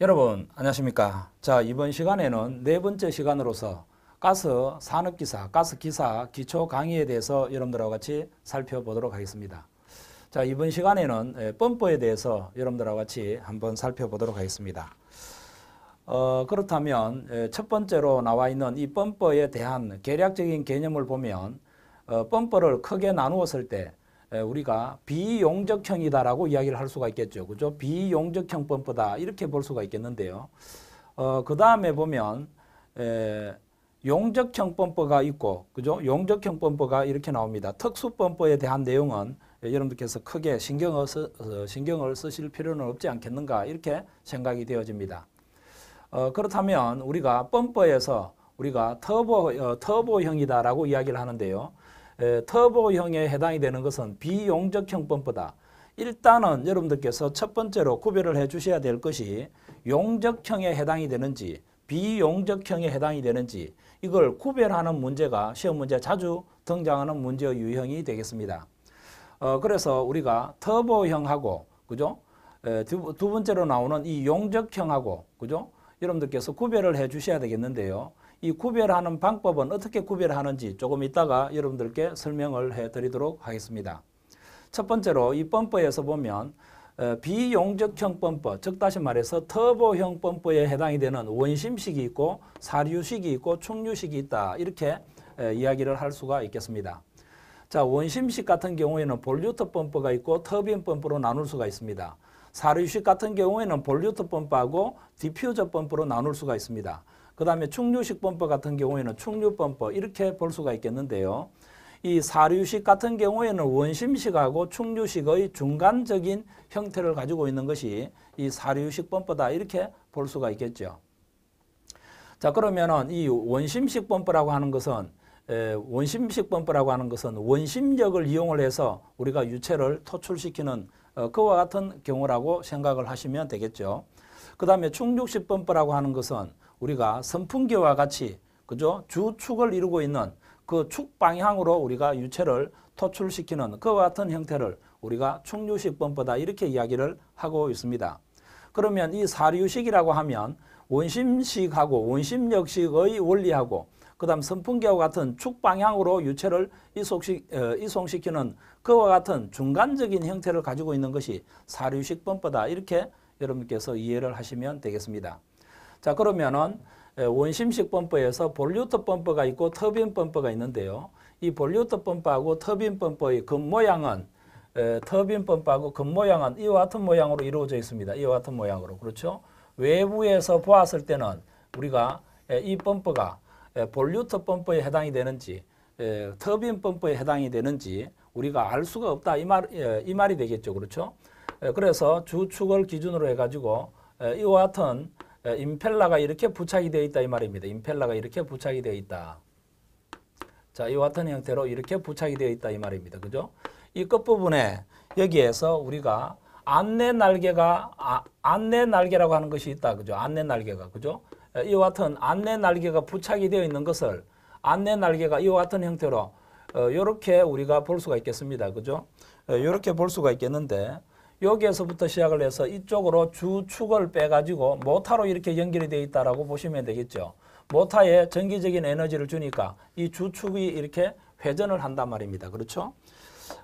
여러분 안녕하십니까 자 이번 시간에는 네 번째 시간으로서 가스 산업기사 가스기사 기초 강의에 대해서 여러분들과 같이 살펴보도록 하겠습니다 자 이번 시간에는 펌프에 예, 대해서 여러분들과 같이 한번 살펴보도록 하겠습니다 어, 그렇다면 예, 첫 번째로 나와 있는 이 펌퍼에 대한 계략적인 개념을 보면 어, 펌퍼를 크게 나누었을 때 우리가 비용적형이다라고 이야기를 할 수가 있겠죠. 그죠? 비용적형법보다 이렇게 볼 수가 있겠는데요. 어, 그 다음에 보면 에, 용적형 범퍼가 있고 그죠? 용적형 범퍼가 이렇게 나옵니다. 특수 범퍼에 대한 내용은 예, 여러분들께서 크게 신경을, 쓰, 신경을 쓰실 필요는 없지 않겠는가 이렇게 생각이 되어집니다. 어, 그렇다면 우리가 범퍼에서 우리가 터보, 어, 터보형이다라고 이야기를 하는데요. 터보형에 해당이 되는 것은 비용적형 법보다 일단은 여러분들께서 첫 번째로 구별을 해 주셔야 될 것이 용적형에 해당이 되는지 비용적형에 해당이 되는지 이걸 구별하는 문제가 시험 문제 자주 등장하는 문제의 유형이 되겠습니다. 어, 그래서 우리가 터보형하고 그죠? 에, 두, 두 번째로 나오는 이 용적형하고 그죠? 여러분들께서 구별을 해 주셔야 되겠는데요. 이 구별하는 방법은 어떻게 구별하는지 조금 이따가 여러분들께 설명을 해드리도록 하겠습니다. 첫 번째로 이 펌퍼에서 보면 어, 비용적형 펌퍼, 즉 다시 말해서 터보형 펌퍼에 해당이 되는 원심식이 있고 사류식이 있고 충류식이 있다 이렇게 이야기를 할 수가 있겠습니다. 자 원심식 같은 경우에는 볼류터 펌프가 있고 터빈 펌프로 나눌 수가 있습니다. 사류식 같은 경우에는 볼류터 펌프하고 디퓨저 펌프로 나눌 수가 있습니다. 그 다음에 충류식범퍼 같은 경우에는 충류범퍼 이렇게 볼 수가 있겠는데요. 이 사류식 같은 경우에는 원심식하고 충류식의 중간적인 형태를 가지고 있는 것이 이사류식범퍼다 이렇게 볼 수가 있겠죠. 자 그러면은 이원심식범퍼라고 하는 것은 원심식범퍼라고 하는 것은 원심력을 이용을 해서 우리가 유체를 토출시키는 어, 그와 같은 경우라고 생각을 하시면 되겠죠. 그 다음에 충족식범퍼라고 하는 것은 우리가 선풍기와 같이 그죠? 주축을 이루고 있는 그 축 방향으로 우리가 유체를 토출시키는 그와 같은 형태를 우리가 축류식법보다 이렇게 이야기를 하고 있습니다. 그러면 이 사류식이라고 하면 원심식하고 원심역식의 원리하고 그 다음 선풍기와 같은 축방향으로 유체를 이속식, 어, 이송시키는 그와 같은 중간적인 형태를 가지고 있는 것이 사류식법보다 이렇게 여러분께서 이해를 하시면 되겠습니다. 자 그러면은 원심식 펌프에서 볼류트 펌프가 있고 터빈 펌프가 있는데요. 이볼류트 펌프하고 터빈 펌프의 겉모양은 터빈 펌프하고 겉모양은 이와 같은 모양으로 이루어져 있습니다. 이와 같은 모양으로. 그렇죠? 외부에서 보았을 때는 우리가 이 펌프가 볼류트 펌프에 해당이 되는지 터빈 펌프에 해당이 되는지 우리가 알 수가 없다 이, 말, 이 말이 되겠죠. 그렇죠? 그래서 주축을 기준으로 해가지고 이와 같은 임펠라가 이렇게 부착이 되어 있다 이 말입니다. 임펠러가 이렇게 부착이 되어 있다. 자, 이와 같은 형태로 이렇게 부착이 되어 있다 이 말입니다. 그죠? 이 끝부분에 여기에서 우리가 안내 날개가 아, 안내 날개라고 하는 것이 있다. 그죠? 안내 날개가. 그죠? 이와 같은 안내 날개가 부착이 되어 있는 것을 안내 날개가 이와 같은 형태로 이렇게 어, 우리가 볼 수가 있겠습니다. 그죠? 이렇게 볼 수가 있겠는데 여기에서부터 시작을 해서 이쪽으로 주축을 빼가지고 모타로 이렇게 연결이 되어 있다라고 보시면 되겠죠. 모타에 전기적인 에너지를 주니까 이 주축이 이렇게 회전을 한단 말입니다. 그렇죠?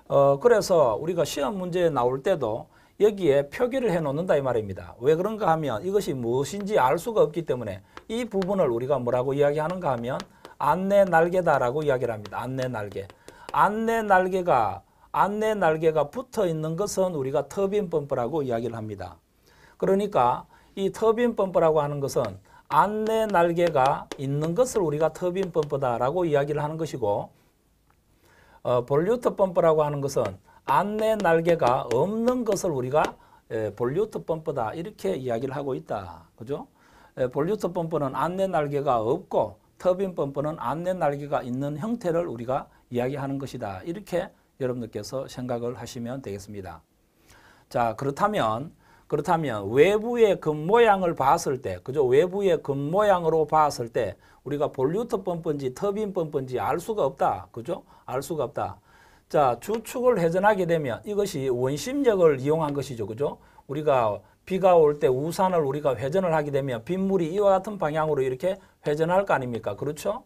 어, 그래서 우리가 시험 문제에 나올 때도 여기에 표기를 해 놓는다 이 말입니다. 왜 그런가 하면 이것이 무엇인지 알 수가 없기 때문에 이 부분을 우리가 뭐라고 이야기하는가 하면 안내 날개다라고 이야기를 합니다. 안내 날개. 안내 날개가 안내 날개가 붙어 있는 것은 우리가 터빈 펌프라고 이야기를 합니다. 그러니까 이 터빈 펌프라고 하는 것은 안내 날개가 있는 것을 우리가 터빈 펌프다라고 이야기를 하는 것이고 어, 볼류트 펌프라고 하는 것은 안내 날개가 없는 것을 우리가 예, 볼류트 펌프다 이렇게 이야기를 하고 있다. 그죠? 예, 볼류트 펌프는 안내 날개가 없고 터빈 펌프는 안내 날개가 있는 형태를 우리가 이야기하는 것이다. 이렇게 여러분들께서 생각을 하시면 되겠습니다. 자, 그렇다면 그렇다면 외부의 금 모양을 봤을 때, 그저 외부의 금 모양으로 봤을 때 우리가 볼류트 펌프인지 터빈 펌프인지 알 수가 없다. 그죠? 알 수가 없다. 자, 주축을 회전하게 되면 이것이 원심력을 이용한 것이죠. 그죠? 우리가 비가 올 때 우산을 우리가 회전을 하게 되면 빗물이 이와 같은 방향으로 이렇게 회전할 거 아닙니까? 그렇죠?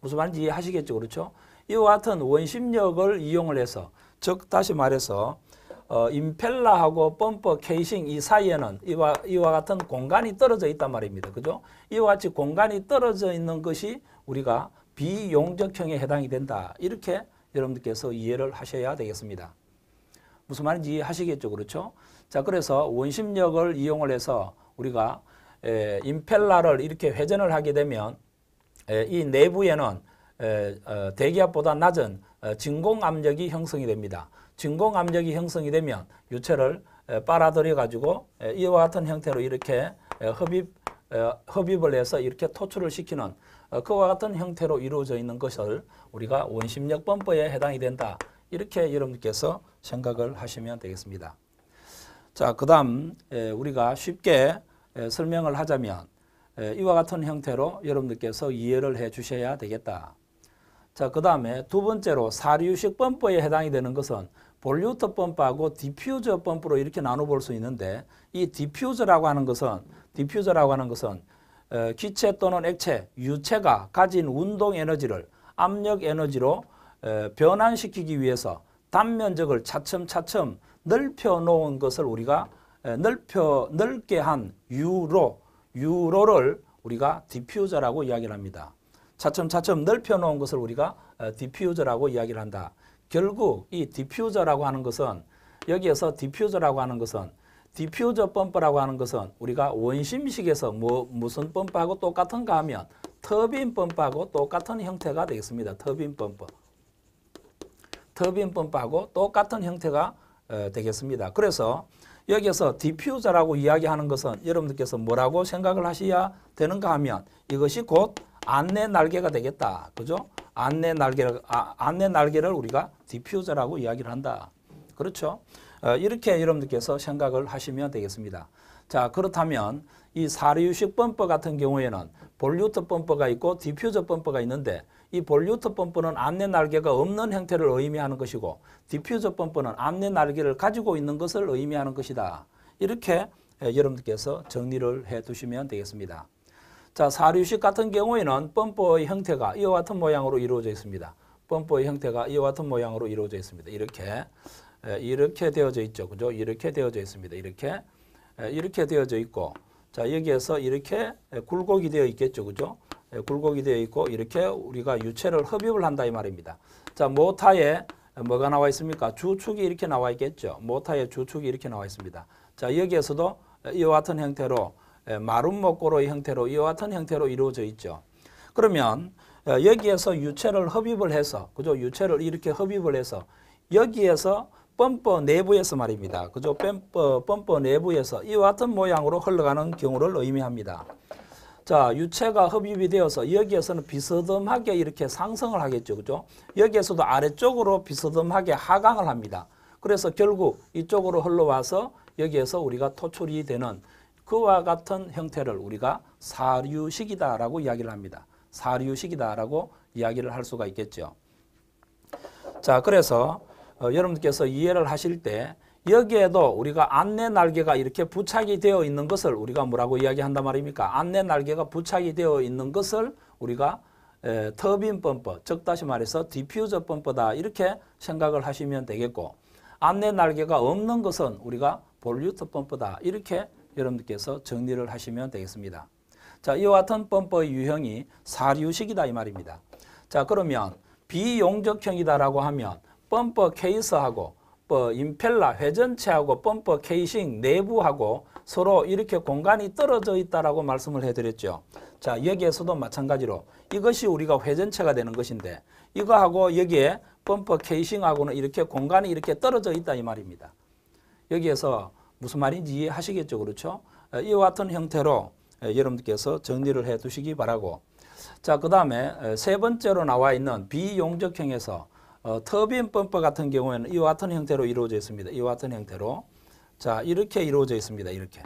무슨 말인지 이해하시겠죠? 그렇죠? 이와 같은 원심력을 이용을 해서 즉 다시 말해서 어, 임펠라하고 펌퍼 케이싱 이 사이에는 이와, 이와 같은 공간이 떨어져 있단 말입니다. 그죠? 이와 같이 공간이 떨어져 있는 것이 우리가 비용적형에 해당이 된다. 이렇게 여러분들께서 이해를 하셔야 되겠습니다. 무슨 말인지 하시겠죠. 그렇죠? 자, 그래서 원심력을 이용을 해서 우리가 에, 임펠라를 이렇게 회전을 하게 되면 에, 이 내부에는 어, 대기압보다 낮은 어, 진공압력이 형성이 됩니다. 진공압력이 형성이 되면 유체를 빨아들여 가지고 이와 같은 형태로 이렇게 흡입 흡입을 해서 이렇게 토출을 시키는 어, 그와 같은 형태로 이루어져 있는 것을 우리가 원심력 펌프에 해당이 된다. 이렇게 여러분께서 생각을 하시면 되겠습니다. 자, 그 다음 우리가 쉽게 설명을 하자면 이와 같은 형태로 여러분들께서 이해를 해 주셔야 되겠다. 자, 그 다음에 두 번째로 사류식 펌프에 해당이 되는 것은 볼류터 펌프하고 디퓨저 펌프로 이렇게 나눠볼 수 있는데 이 디퓨저라고 하는 것은 디퓨저라고 하는 것은 어, 기체 또는 액체, 유체가 가진 운동 에너지를 압력 에너지로 어, 변환시키기 위해서 단면적을 차츰차츰 넓혀 놓은 것을 우리가 어, 넓혀 넓게 한 유로 유로를 우리가 디퓨저라고 이야기를 합니다. 차츰 차츰 넓혀놓은 것을 우리가 어, 디퓨저라고 이야기를 한다. 결국 이 디퓨저라고 하는 것은 여기에서 디퓨저라고 하는 것은 디퓨저 펌프라고 하는 것은 우리가 원심식에서 뭐, 무슨 펌프하고 똑같은가 하면 터빈 펌프하고 똑같은 형태가 되겠습니다. 터빈 펌프. 터빈 펌프하고 똑같은 형태가 어, 되겠습니다. 그래서 여기에서 디퓨저라고 이야기하는 것은 여러분들께서 뭐라고 생각을 하셔야 되는가 하면 이것이 곧 안내 날개가 되겠다. 그죠? 안내 날개를 아, 안내 날개를 우리가 디퓨저라고 이야기를 한다. 그렇죠? 어, 이렇게 여러분들께서 생각을 하시면 되겠습니다. 자, 그렇다면 이사리유식 펌퍼 같은 경우에는 볼류트 펌퍼가 있고 디퓨저 펌퍼가 있는데 이 볼류트 펌프는 안내 날개가 없는 형태를 의미하는 것이고 디퓨저 펌프는 안내 날개를 가지고 있는 것을 의미하는 것이다. 이렇게 여러분들께서 정리를 해 두시면 되겠습니다. 자, 사류식 같은 경우에는 뻔퍼의 형태가 이와 같은 모양으로 이루어져 있습니다. 뻔퍼의 형태가 이와 같은 모양으로 이루어져 있습니다. 이렇게 이렇게 되어져 있죠. 그죠? 이렇게 되어져 있습니다. 이렇게 이렇게 되어져 있고 자, 여기에서 이렇게 굴곡이 되어 있겠죠. 그죠? 굴곡이 되어 있고 이렇게 우리가 유체를 흡입을 한다 이 말입니다. 자, 모타에 뭐가 나와 있습니까? 주축이 이렇게 나와 있겠죠. 모타의 주축이 이렇게 나와 있습니다. 자, 여기에서도 이와 같은 형태로 예, 마름모꼬로의 형태로 이와 같은 형태로 이루어져 있죠. 그러면 예, 여기에서 유체를 흡입을 해서 그죠 유체를 이렇게 흡입을 해서 여기에서 펌퍼 내부에서 말입니다. 그죠 펌퍼 펌퍼 내부에서 이와 같은 모양으로 흘러가는 경우를 의미합니다. 자 유체가 흡입이 되어서 여기에서는 비스듬하게 이렇게 상승을 하겠죠. 그죠 여기에서도 아래쪽으로 비스듬하게 하강을 합니다. 그래서 결국 이쪽으로 흘러와서 여기에서 우리가 토출이 되는 그와 같은 형태를 우리가 사류식이다라고 이야기를 합니다. 사류식이다라고 이야기를 할 수가 있겠죠. 자, 그래서 어, 여러분께서 이해를 하실 때 여기에도 우리가 안내 날개가 이렇게 부착이 되어 있는 것을 우리가 뭐라고 이야기한단 말입니까? 안내 날개가 부착이 되어 있는 것을 우리가 에, 터빈 펌퍼즉 다시 말해서 디퓨저 펌퍼다 이렇게 생각을 하시면 되겠고 안내 날개가 없는 것은 우리가 볼류터 펌프다 이렇게 여러분들께서 정리를 하시면 되겠습니다. 자, 이와 같은 범법의 유형이 사류식이다 이 말입니다. 자, 그러면 비용적형이다라고 하면 범퍼 케이스하고 뭐 임펠라 회전체하고 범퍼 케이싱 내부하고 서로 이렇게 공간이 떨어져 있다라고 말씀을 해드렸죠. 자, 여기에서도 마찬가지로 이것이 우리가 회전체가 되는 것인데 이거하고 여기에 범퍼 케이싱하고는 이렇게 공간이 이렇게 떨어져 있다 이 말입니다. 여기에서 무슨 말인지 이해하시겠죠. 그렇죠? 이와 같은 형태로 여러분께서 정리를 해 두시기 바라고 자, 그 다음에 세 번째로 나와 있는 비용적형에서 어, 터빈 펌프 같은 경우에는 이와 같은 형태로 이루어져 있습니다. 이와 같은 형태로 자 이렇게 이루어져 있습니다. 이렇게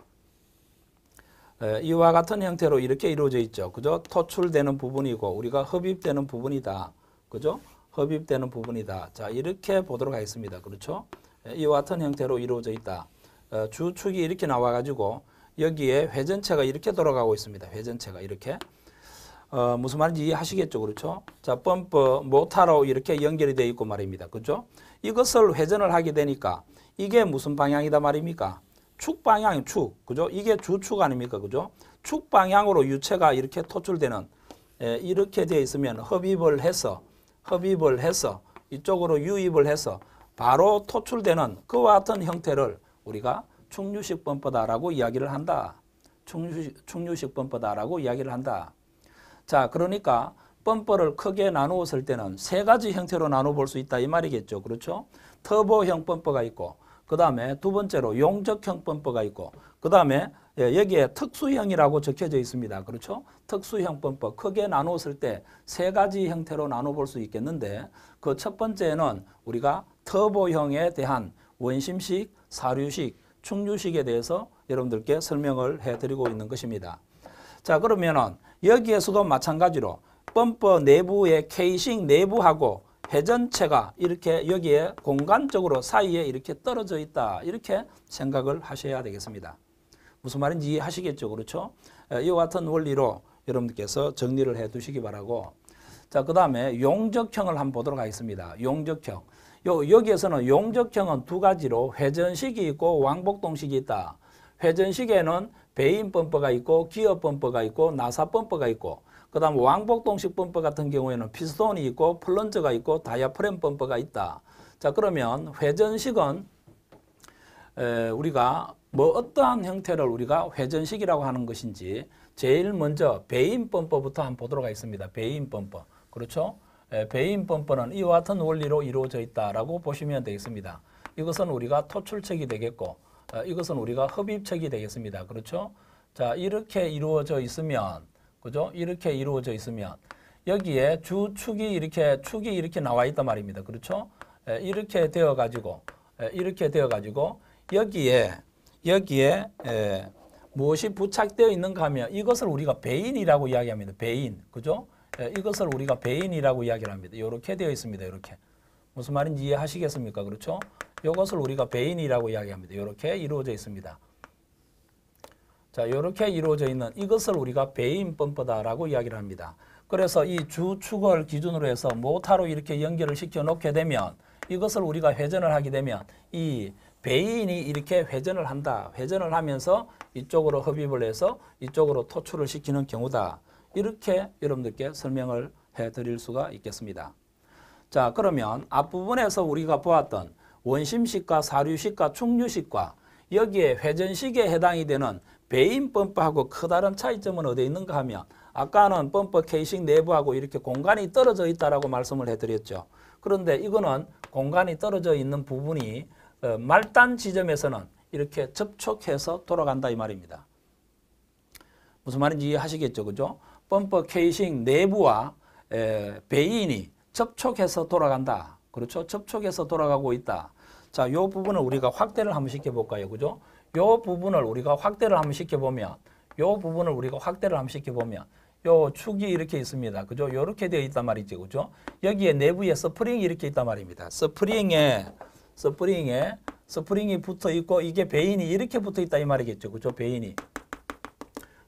에, 이와 같은 형태로 이렇게 이루어져 있죠. 그죠? 토출되는 부분이고 우리가 흡입되는 부분이다. 그죠? 흡입되는 부분이다. 자 이렇게 보도록 하겠습니다. 그렇죠? 에, 이와 같은 형태로 이루어져 있다. 어, 주축이 이렇게 나와가지고 여기에 회전체가 이렇게 돌아가고 있습니다. 회전체가 이렇게. 어, 무슨 말인지 이해하시겠죠. 그렇죠? 자, 펌프, 모터로 이렇게 연결이 되어 있고 말입니다. 그죠? 이것을 회전을 하게 되니까 이게 무슨 방향이다 말입니까? 축 방향, 축. 그죠? 이게 주축 아닙니까? 그죠? 축 방향으로 유체가 이렇게 토출되는 에, 예, 이렇게 되어 있으면 흡입을 해서 흡입을 해서 이쪽으로 유입을 해서 바로 토출되는 그와 같은 형태를 우리가 충류식범퍼다라고 이야기를 한다. 충류식, 충류식범퍼다라고 이야기를 한다. 자, 그러니까 범퍼를 크게 나누었을 때는 세 가지 형태로 나눠볼 수 있다 이 말이겠죠. 그렇죠? 터보형 범퍼가 있고 그 다음에 두 번째로 용적형 범퍼가 있고 그 다음에 예, 여기에 특수형이라고 적혀져 있습니다. 그렇죠? 특수형 범퍼 크게 나누었을 때 세 가지 형태로 나눠볼 수 있겠는데 그 첫 번째는 우리가 터보형에 대한 원심식 사류식, 충류식에 대해서 여러분들께 설명을 해드리고 있는 것입니다. 자 그러면은 여기에서도 마찬가지로 펌프 내부의 케이싱 내부하고 회전체가 이렇게 여기에 공간적으로 사이에 이렇게 떨어져 있다 이렇게 생각을 하셔야 되겠습니다. 무슨 말인지 이해하시겠죠 그렇죠? 이와 같은 원리로 여러분들께서 정리를 해 두시기 바라고 자 그 다음에 용적형을 한번 보도록 하겠습니다. 용적형 요, 여기에서는 용적형은 두 가지로 회전식이 있고 왕복동식이 있다. 회전식에는 배인 펌프가 있고 기어 펌프가 있고 나사 펌프가 있고 그 다음 왕복동식 펌프 같은 경우에는 피스톤이 있고 플런저가 있고 다이아프렘 펌프가 있다. 자 그러면 회전식은 에, 우리가 뭐 어떠한 형태를 우리가 회전식이라고 하는 것인지 제일 먼저 배인 펌프부터 한번 보도록 하겠습니다. 배인 펌프. 그렇죠? 배임뻔뻔은 이와 같은 원리로 이루어져 있다라고 보시면 되겠습니다. 이것은 우리가 토출책이 되겠고 어, 이것은 우리가 흡입책이 되겠습니다. 그렇죠? 자 이렇게 이루어져 있으면 그죠? 이렇게 이루어져 있으면 여기에 주 축이 이렇게 축이 이렇게 나와 있단 말입니다. 그렇죠? 이렇게 되어 가지고 이렇게 되어 가지고 여기에 여기에 무엇이 부착되어 있는가 하면 이것을 우리가 배인이라고 이야기합니다. 배인. 그죠? 예, 이것을 우리가 배인이라고 이야기를 합니다. 이렇게 되어 있습니다. 이렇게. 무슨 말인지 이해하시겠습니까? 그렇죠? 이것을 우리가 배인이라고 이야기합니다. 이렇게 이루어져 있습니다. 자, 이렇게 이루어져 있는 이것을 우리가 배인법보다라고 이야기를 합니다. 그래서 이 주축을 기준으로 해서 모타로 이렇게 연결을 시켜 놓게 되면 이것을 우리가 회전을 하게 되면 이 배인이 이렇게 회전을 한다. 회전을 하면서 이쪽으로 흡입을 해서 이쪽으로 토출을 시키는 경우다. 이렇게 여러분들께 설명을 해 드릴 수가 있겠습니다. 자, 그러면 앞부분에서 우리가 보았던 원심식과 사류식과 충류식과 여기에 회전식에 해당이 되는 배인 펌프하고 커다란 차이점은 어디에 있는가 하면 아까는 펌프 K식 내부하고 이렇게 공간이 떨어져 있다라고 말씀을 해드렸죠. 그런데 이거는 공간이 떨어져 있는 부분이 어, 말단 지점에서는 이렇게 접촉해서 돌아간다 이 말입니다. 무슨 말인지 이해하시겠죠. 그죠? 범퍼 케이싱 내부와 에, 배인이 접촉해서 돌아간다. 그렇죠? 접촉해서 돌아가고 있다. 자, 요 부분을 우리가 확대를 한번 시켜볼까요? 그죠? 요 부분을 우리가 확대를 한번 시켜보면 요 부분을 우리가 확대를 한번 시켜보면 요 축이 이렇게 있습니다. 그죠? 요렇게 되어 있단 말이죠. 그죠? 여기에 내부에 스프링이 이렇게 있단 말입니다. 스프링에 스프링에 스프링이 붙어 있고 이게 베인이 이렇게 붙어 있다 이 말이겠죠. 그죠? 베인이.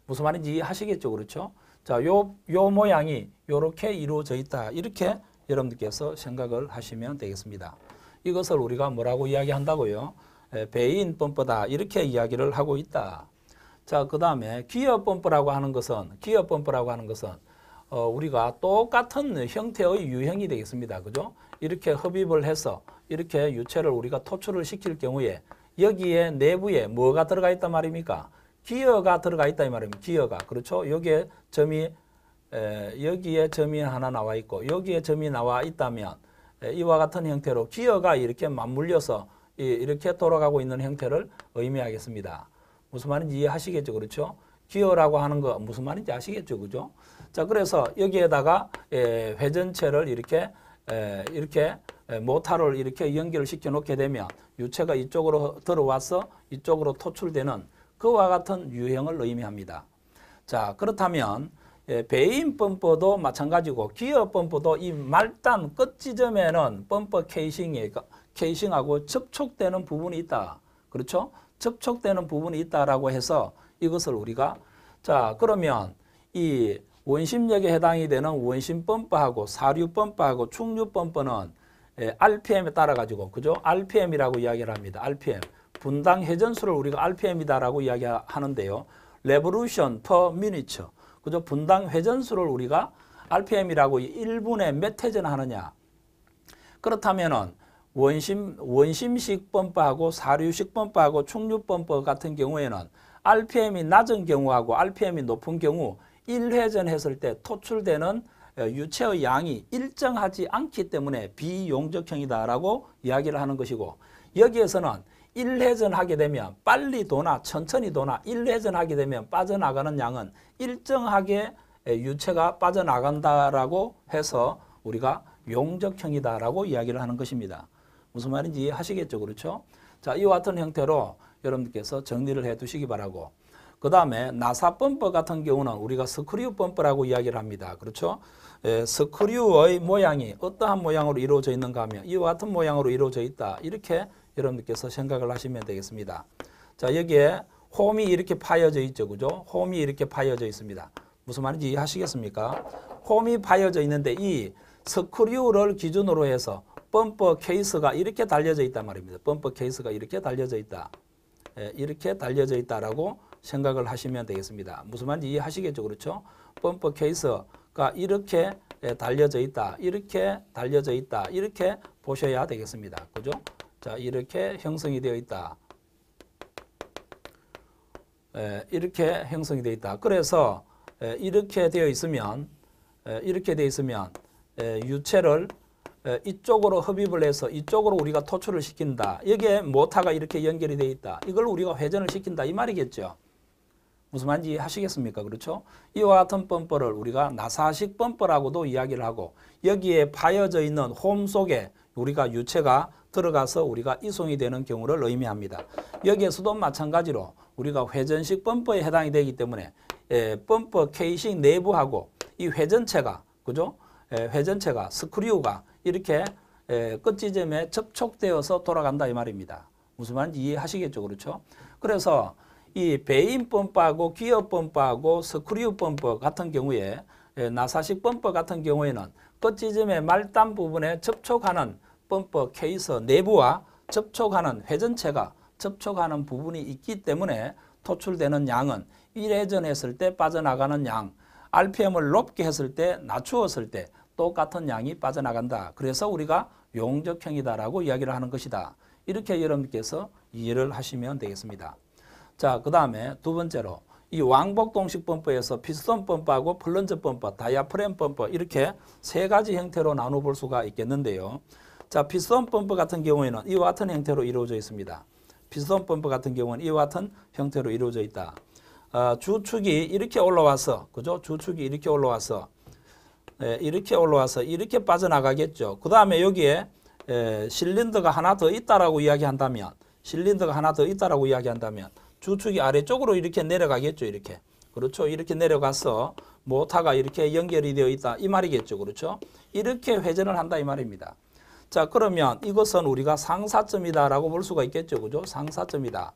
무슨 말인지 하시겠죠 그렇죠? 자, 요, 요 모양이 요렇게 이루어져 있다. 이렇게 여러분들께서 생각을 하시면 되겠습니다. 이것을 우리가 뭐라고 이야기한다고요? 배인 펌프다. 이렇게 이야기를 하고 있다. 자, 그 다음에 기어 펌프라고 하는 것은, 기어 펌프라고 하는 것은, 어, 우리가 똑같은 형태의 유형이 되겠습니다. 그죠? 이렇게 흡입을 해서 이렇게 유체를 우리가 토출을 시킬 경우에 여기에 내부에 뭐가 들어가 있단 말입니까? 기어가 들어가 있다 이 말입니다. 기어가 그렇죠? 여기에 점이 에, 여기에 점이 하나 나와 있고 여기에 점이 나와 있다면 에, 이와 같은 형태로 기어가 이렇게 맞물려서 이, 이렇게 돌아가고 있는 형태를 의미하겠습니다. 무슨 말인지 이해하시겠죠, 그렇죠? 기어라고 하는 거 무슨 말인지 아시겠죠, 그죠? 자, 그래서 여기에다가 에, 회전체를 이렇게 에, 이렇게 모터를 이렇게 연결시켜 을 놓게 되면 유체가 이쪽으로 들어와서 이쪽으로 토출되는 그와 같은 유형을 의미합니다. 자 그렇다면 예, 배인 펌퍼도 마찬가지고 기어 펌퍼도 이 말단 끝지점에는 펌퍼 케이싱이 케이싱하고 접촉되는 부분이 있다. 그렇죠? 접촉되는 부분이 있다라고 해서 이것을 우리가 자 그러면 이 원심력에 해당이 되는 원심 펌프하고 사류 펌프하고 충류 펌프는 RPM에 예, 따라 가지고 그죠? RPM이라고 이야기를 합니다. RPM. 분당 회전수를 우리가 RPM이다라고 이야기하는데요. Revolution p 레볼루션 퍼 u 니 e 그죠? 분당 회전수를 우리가 RPM이라고 1분에 몇 회전 하느냐. 그렇다면은 원심 원심식 펌프하고 사류식 펌프하고 충류 펌프 같은 경우에는 RPM이 낮은 경우하고 RPM이 높은 경우 1회전 했을 때 토출되는 어, 유체의 양이 일정하지 않기 때문에 비용적형이다라고 이야기를 하는 것이고 여기에서는 1회전 하게 되면 빨리 도나 천천히 도나 1회전 하게 되면 빠져나가는 양은 일정하게 유체가 빠져나간다라고 해서 우리가 용적형이다라고 이야기를 하는 것입니다. 무슨 말인지 하시겠죠. 그렇죠? 자, 이와 같은 형태로 여러분께서 정리를 해 두시기 바라고 그 다음에 나사 범퍼 같은 경우는 우리가 스크류 범퍼라고 이야기를 합니다. 그렇죠? 예, 스크류의 모양이 어떠한 모양으로 이루어져 있는가 하면 이와 같은 모양으로 이루어져 있다. 이렇게 여러분들께서 생각을 하시면 되겠습니다. 자 여기에 홈이 이렇게 파여져 있죠. 그죠? 홈이 이렇게 파여져 있습니다. 무슨 말인지 이해하시겠습니까? 홈이 파여져 있는데 이 스크류를 기준으로 해서 펌퍼 케이스가 이렇게 달려져 있단 말입니다. 펌퍼 케이스가 이렇게 달려져 있다. 예, 이렇게 달려져 있다라고 생각을 하시면 되겠습니다. 무슨 말인지 이해하시겠죠? 그렇죠? 펌퍼 케이스가 이렇게 예, 달려져 있다. 이렇게 달려져 있다. 이렇게 보셔야 되겠습니다. 그죠? 자, 이렇게 형성이 되어 있다. 에, 예, 이렇게 형성이 되어 있다. 그래서 에, 예, 이렇게 되어 있으면 에, 예, 이렇게 되어 있으면 에, 유체를 에, 이쪽으로 흡입을 해서 이쪽으로 우리가 토출을 시킨다. 여기에 모타가 이렇게 연결이 되어 있다. 이걸 우리가 회전을 시킨다. 이 말이겠죠. 무슨 말인지 하시겠습니까? 그렇죠? 이와 같은 펌퍼를 우리가 나사식 펌퍼라고도 이야기를 하고 여기에 파여져 있는 홈 속에 우리가 유체가 들어가서 우리가 이송이 되는 경우를 의미합니다. 여기에서도 마찬가지로 우리가 회전식 범퍼에 해당이 되기 때문에 예, 범퍼 K식 내부하고 이 회전체가 그죠? 예, 회전체가 스크류가 이렇게 예, 끝지점에 접촉되어서 돌아간다 이 말입니다. 무슨 말인지 이해하시겠죠? 그렇죠? 그래서 이 배인 범퍼하고 기어 범퍼하고 스크류 범퍼 같은 경우에 예, 나사식 범퍼 같은 경우에는 끝지점의 말단 부분에 접촉하는 식범법 케이스 내부와 접촉하는 회전체가 접촉하는 부분이 있기 때문에 토출되는 양은 1회전했을 때 빠져나가는 양, RPM을 높게 했을 때 낮추었을 때 똑같은 양이 빠져나간다. 그래서 우리가 용적형이다라고 이야기를 하는 것이다. 이렇게 여러분께서 이해를 하시면 되겠습니다. 자, 그 다음에 두 번째로 이 왕복 동식 펌프에서 피스톤 펌프하고 플런저 펌프, 다이아프램 펌프 이렇게 세 가지 형태로 나눠볼 수가 있겠는데요. 자, 피스톤 펌프 같은 경우에는 이와 같은 형태로 이루어져 있습니다. 피스톤 펌프 같은 경우는 이와 같은 형태로 이루어져 있다. 어, 주축이 이렇게 올라와서 그죠? 주축이 이렇게 올라와서 예, 이렇게 올라와서 이렇게 빠져나가겠죠. 그 다음에 여기에 예, 실린더가 하나 더 있다라고 이야기한다면 실린더가 하나 더 있다라고 이야기한다면 주축이 아래쪽으로 이렇게 내려가겠죠. 이렇게. 그렇죠. 이렇게 내려가서 모터가 이렇게 연결이 되어 있다. 이 말이겠죠. 그렇죠. 이렇게 회전을 한다. 이 말입니다. 자 그러면 이것은 우리가 상사점이다라고 볼 수가 있겠죠. 그죠? 상사점이다.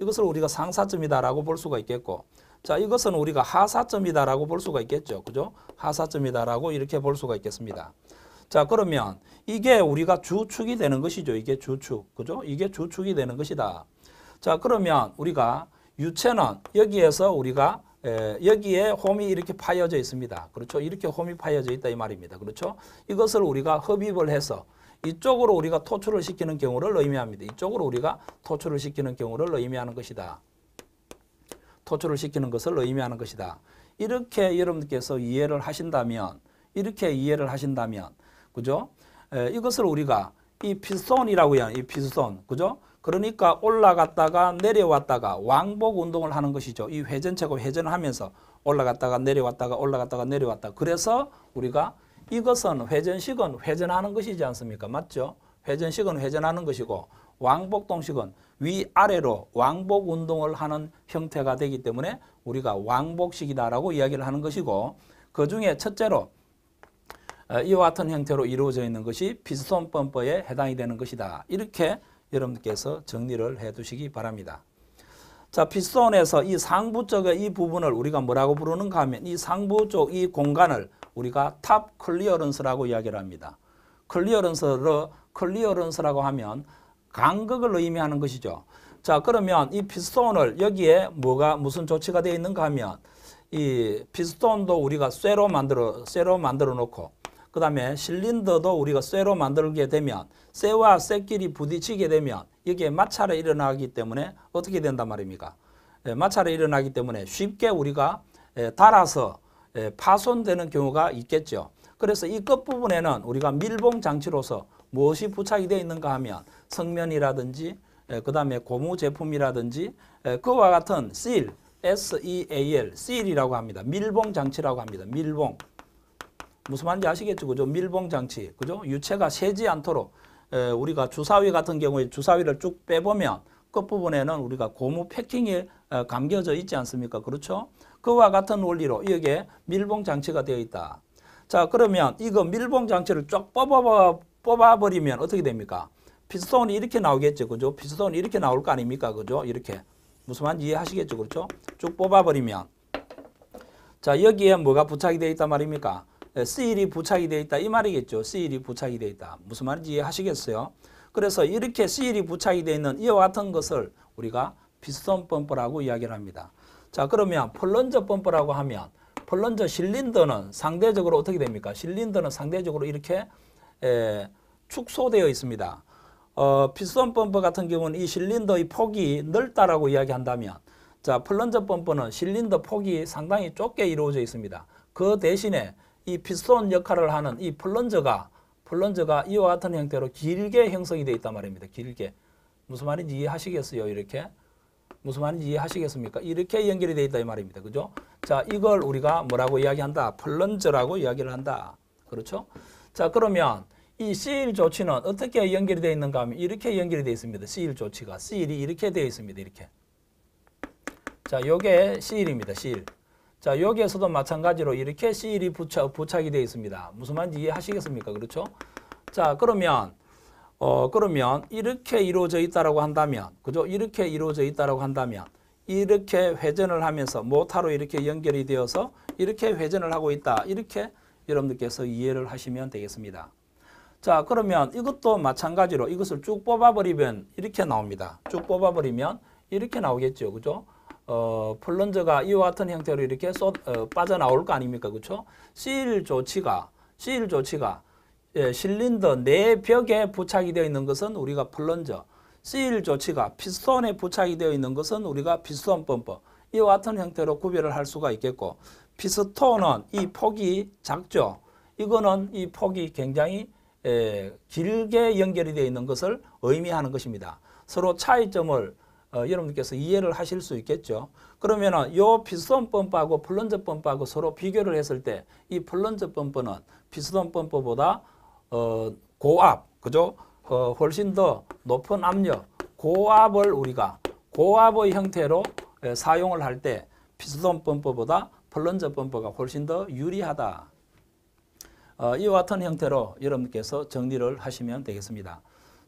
이것을 우리가 상사점이다라고 볼 수가 있겠고 자 이것은 우리가 하사점이다라고 볼 수가 있겠죠. 그죠? 하사점이다라고 이렇게 볼 수가 있겠습니다. 자 그러면 이게 우리가 주축이 되는 것이죠. 이게 주축. 그죠? 이게 주축이 되는 것이다. 자 그러면 우리가 유체는 여기에서 우리가 에, 여기에 홈이 이렇게 파여져 있습니다. 그렇죠? 이렇게 홈이 파여져 있다 이 말입니다. 그렇죠? 이것을 우리가 흡입을 해서 이쪽으로 우리가 토출을 시키는 경우를 의미합니다. 이쪽으로 우리가 토출을 시키는 경우를 의미하는 것이다. 토출을 시키는 것을 의미하는 것이다. 이렇게 여러분께서 이해를 하신다면 이렇게 이해를 하신다면 그죠? 에, 이것을 우리가 이 피스톤이라고 해요. 이 피스톤. 그죠? 그러니까 올라갔다가 내려왔다가 왕복 운동을 하는 것이죠. 이 회전체가 회전하면서 올라갔다가 내려왔다가 올라갔다가 내려왔다. 그래서 우리가 이것은 회전식은 회전하는 것이지 않습니까? 맞죠? 회전식은 회전하는 것이고 왕복동식은 위아래로 왕복 운동을 하는 형태가 되기 때문에 우리가 왕복식이다라고 이야기를 하는 것이고 그 중에 첫째로 어, 이와 같은 형태로 이루어져 있는 것이 피스톤 펌퍼에 해당이 되는 것이다. 이렇게 여러분께서 정리를 해 두시기 바랍니다. 자, 피스톤에서 이 상부 쪽의 이 부분을 우리가 뭐라고 부르는가 하면 이 상부 쪽 이 공간을 우리가 탑 클리어런스라고 이야기를 합니다. 클리어런스를 클리어런스라고 하면 간극을 의미하는 것이죠. 자 그러면 이 피스톤을 여기에 뭐가 무슨 조치가 되어 있는가 하면 이 피스톤도 우리가 쇠로 만들어 쇠로 만들어 놓고 그 다음에 실린더도 우리가 쇠로 만들게 되면 쇠와 쇠끼리 부딪히게 되면 여기에 마찰이 일어나기 때문에 어떻게 된단 말입니까? 예, 마찰이 일어나기 때문에 쉽게 우리가 예, 달아서 예, 파손되는 경우가 있겠죠. 그래서 이 끝부분에는 우리가 밀봉 장치로서 무엇이 부착이 되어 있는가 하면 성면이라든지 예, 그 다음에 고무 제품이라든지 예, 그와 같은 seal, S-E-A-L, seal이라고 합니다. 밀봉 장치라고 합니다. 밀봉. 무슨 말인지 아시겠죠? 그죠? 밀봉 장치. 그죠? 유체가 새지 않도록 우리가 주사위 같은 경우에 주사위를 쭉 빼보면 끝부분에는 우리가 고무 패킹이 어, 감겨져 있지 않습니까? 그렇죠? 그와 같은 원리로 여기에 밀봉 장치가 되어 있다. 자 그러면 이거 밀봉 장치를 쫙 뽑아, 뽑아버리면 어떻게 됩니까? 피스톤이 이렇게 나오겠죠. 그죠? 피스톤이 이렇게 나올 거 아닙니까? 그죠? 이렇게. 무슨 말인지 이해하시겠죠. 그렇죠? 쭉 뽑아버리면. 자 여기에 뭐가 부착이 되어 있단 말입니까? 예, C일이 부착이 되어 있다 이 말이겠죠. C일이 부착이 되어 있다. 무슨 말인지 이해하시겠어요? 그래서 이렇게 C일이 부착이 되어 있는 이와 같은 것을 우리가 피스톤 펌프라고 이야기를 합니다. 자 그러면 플런저 펌프라고 하면 플런저 실린더는 상대적으로 어떻게 됩니까? 실린더는 상대적으로 이렇게 에, 축소되어 있습니다. 어, 피스톤 펌프 같은 경우는 이 실린더의 폭이 넓다라고 이야기한다면 자 플런저 펌프는 실린더 폭이 상당히 좁게 이루어져 있습니다. 그 대신에 이 피스톤 역할을 하는 이 플런저가 플런저가 이와 같은 형태로 길게 형성이 되어 있단 말입니다. 길게 무슨 말인지 이해하시겠어요? 이렇게 무슨 말인지 이해하시겠습니까? 이렇게 연결이 되어 있다 이 말입니다. 그죠? 자, 이걸 우리가 뭐라고 이야기한다? 플런저라고 이야기를 한다. 그렇죠? 자, 그러면 이 C1 조치는 어떻게 연결이 되어 있는가 하면 이렇게 연결이 되어 있습니다. C1 조치가. C1이 이렇게 되어 있습니다. 이렇게. 자, 요게 C1입니다. C1. 자, 여기에서도 마찬가지로 이렇게 C1이 부착, 부착이 되어 있습니다. 무슨 말인지 이해하시겠습니까? 그렇죠? 자, 그러면 어 그러면 이렇게 이루어져 있다라고 한다면 그죠? 이렇게 이루어져 있다라고 한다면 이렇게 회전을 하면서 모타로 이렇게 연결이 되어서 이렇게 회전을 하고 있다. 이렇게 여러분들께서 이해를 하시면 되겠습니다. 자 그러면 이것도 마찬가지로 이것을 쭉 뽑아버리면 이렇게 나옵니다. 쭉 뽑아버리면 이렇게 나오겠죠. 그죠? 어, 플런저가 이와 같은 형태로 이렇게 쏟, 어, 빠져나올 거 아닙니까? 그렇죠? C1 조치가 C1 조치가 예, 실린더 내 네 벽에 부착이 되어 있는 것은 우리가 플런저, 쓰일 조치가 피스톤에 부착이 되어 있는 것은 우리가 피스톤 펌퍼 이와 같은 형태로 구별을 할 수가 있겠고 피스톤은 이 폭이 작죠. 이거는 이 폭이 굉장히 에, 예, 길게 연결이 되어 있는 것을 의미하는 것입니다. 서로 차이점을 어, 여러분께서 이해를 하실 수 있겠죠. 그러면 은이 피스톤 펌퍼하고 플런저 펌퍼하고 서로 비교를 했을 때 이 플런저 펌퍼는 피스톤 펌퍼보다 어, 고압, 그죠? 어, 훨씬 더 높은 압력, 고압을 우리가 고압의 형태로 에, 예, 사용을 할 때 피스톤 펌프보다 플런저 펌프가 훨씬 더 유리하다. 어, 이와 같은 형태로 여러분께서 정리를 하시면 되겠습니다.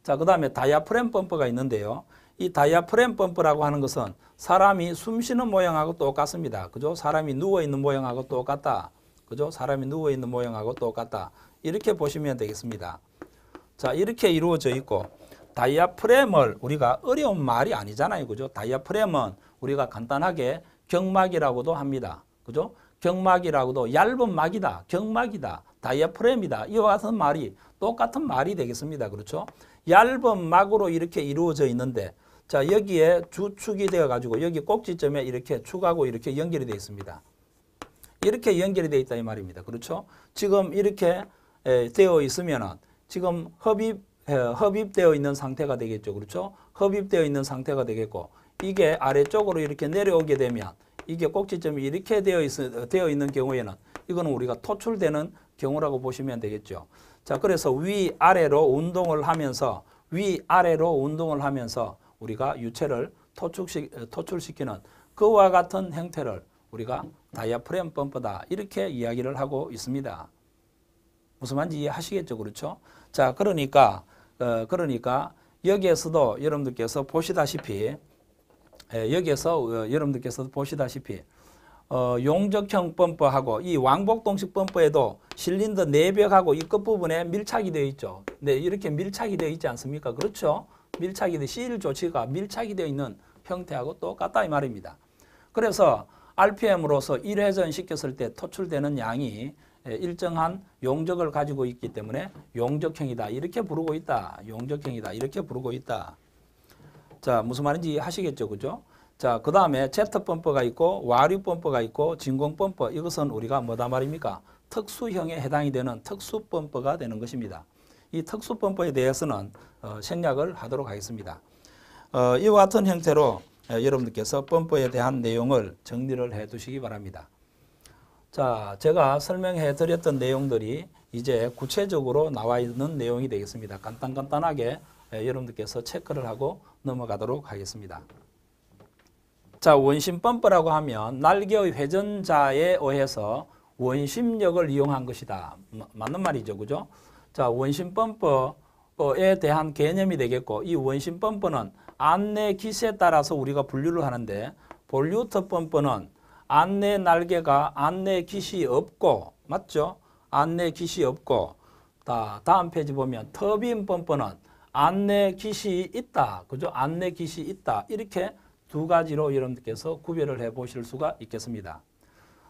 자, 그 다음에 다이아프램 펌프가 있는데요. 이 다이아프램 펌프라고 하는 것은 사람이 숨쉬는 모양하고 똑같습니다. 그죠? 사람이 누워있는 모양하고 똑같다. 그죠? 사람이 누워있는 모양하고 똑같다. 이렇게 보시면 되겠습니다. 자 이렇게 이루어져 있고 다이아프렘을 우리가 어려운 말이 아니잖아요. 그죠? 다이아프렘은 우리가 간단하게 경막이라고도 합니다. 그죠? 경막이라고도 얇은 막이다, 경막이다, 다이아프렘이다. 이와 같은 말이 똑같은 말이 되겠습니다. 그렇죠? 얇은 막으로 이렇게 이루어져 있는데 자 여기에 주축이 되어가지고 여기 꼭지점에 이렇게 축하고 이렇게 연결이 되어 있습니다. 이렇게 연결이 되어 있다 이 말입니다. 그렇죠? 지금 이렇게 되어 있으면 지금 흡입 흡입되어 있는 상태가 되겠죠. 그렇죠? 흡입되어 있는 상태가 되겠고 이게 아래쪽으로 이렇게 내려오게 되면 이게 꼭지점이 이렇게 되어, 있, 되어 있는 경우에는 이거는 우리가 토출되는 경우라고 보시면 되겠죠. 자, 그래서 위아래로 운동을 하면서 위아래로 운동을 하면서 우리가 유체를 토축시, 토출시키는 그와 같은 형태를 우리가 다이아프렘 펌프다 이렇게 이야기를 하고 있습니다. 무슨 말인지 이해하시겠죠. 그렇죠? 자, 그러니까, 어, 그러니까 여기에서도 여러분들께서 보시다시피, 예, 여기에서 어, 여러분들께서 보시다시피, 어, 용적형 펌프하고 이 왕복동식 펌프에도 실린더 내벽하고 이 끝부분에 밀착이 되어 있죠. 네, 이렇게 밀착이 되어 있지 않습니까? 그렇죠? 밀착이 되 C1 조치가 밀착이 되어 있는 형태하고 똑같다 이 말입니다. 그래서 RPM으로서 1회전 시켰을 때 토출되는 양이 예, 일정한 용적을 가지고 있기 때문에 용적형이다 이렇게 부르고 있다. 용적형이다 이렇게 부르고 있다. 자 무슨 말인지 하시겠죠, 그죠? 자, 그 다음에 제트 펌퍼가 있고 와류 펌퍼가 있고 진공 펌퍼 이것은 우리가 뭐다 말입니까? 특수형에 해당이 되는 특수 펌퍼가 되는 것입니다. 이 특수 펌퍼에 대해서는 어, 생략을 하도록 하겠습니다. 어, 이와 같은 형태로 예, 여러분들께서 펌퍼에 대한 내용을 정리를 해 두시기 바랍니다. 자, 제가 설명해 드렸던 내용들이 이제 구체적으로 나와 있는 내용이 되겠습니다. 간단간단하게 예, 여러분들께서 체크를 하고 넘어가도록 하겠습니다. 자, 원심 펌프라고 하면 날개의 회전자에 의해서 원심력을 이용한 것이다. 맞는 말이죠. 그죠? 자, 원심 펌프에 대한 개념이 되겠고 이 원심 펌프는 안내 기세에 따라서 우리가 분류를 하는데 볼류터 펌프는 안내 날개가 안내 기이 없고 맞죠? 안내 기시 없고 다 다음 페이지 보면 터빈 펌프는 안내 기시 있다. 그죠? 안내 기시 있다. 이렇게 두 가지로 여러분께서 구별을 해 보실 수가 있겠습니다.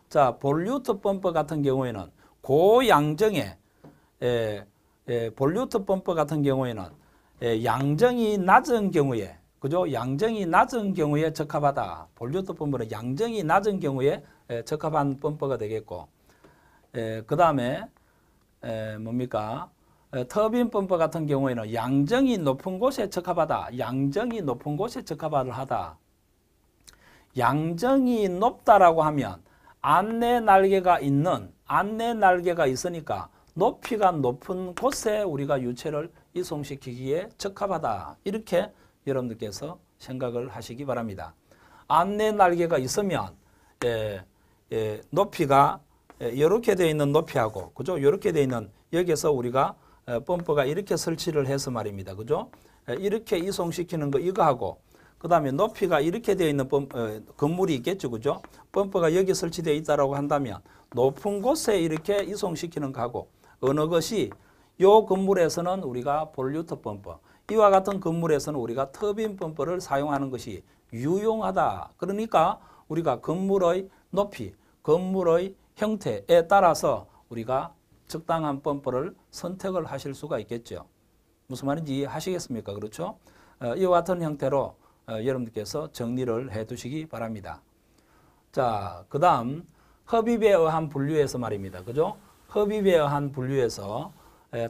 자, 볼류트 펌프 같은 경우에는 고양정 에, 볼류트 펌프 같은 경우에는 에, 양정이 낮은 경우에 그죠? 양정이 낮은 경우에 적합하다. 볼류도 펌프는 양정이 낮은 경우에 적합한 펌프가 되겠고, 그 다음에 뭡니까? 에, 터빈 펌프 같은 경우에는 양정이 높은 곳에 적합하다. 양정이 높은 곳에 적합을 하다. 양정이 높다라고 하면 안내 날개가 있는 안내 날개가 있으니까 높이가 높은 곳에 우리가 유체를 이송시키기에 적합하다. 이렇게 여러분들께서 생각을 하시기 바랍니다. 안내 날개가 있으면 예, 예, 높이가 이렇게 예, 되어 있는 높이하고 그죠? 이렇게 되어 있는 여기서 우리가 어, 펌프가 이렇게 설치를 해서 말입니다. 그죠? 예, 이렇게 이송시키는 거 이거하고 그 다음에 높이가 이렇게 되어 있는 펌, 어, 건물이 있겠죠. 그죠? 펌프가 여기 설치되어 있다고 한다면 높은 곳에 이렇게 이송시키는 거하고 어느 것이 요 건물에서는 우리가 볼류터 펌프 이와 같은 건물에서는 우리가 터빈 펌프를 사용하는 것이 유용하다. 그러니까 우리가 건물의 높이, 건물의 형태에 따라서 우리가 적당한 펌프를 선택을 하실 수가 있겠죠. 무슨 말인지 이해하시겠습니까? 그렇죠? 어, 이와 같은 형태로 어, 여러분께서 들 정리를 해 두시기 바랍니다. 자, 그 다음 흡입에 의한 분류에서 말입니다. 그죠? 흡입에 의한 분류에서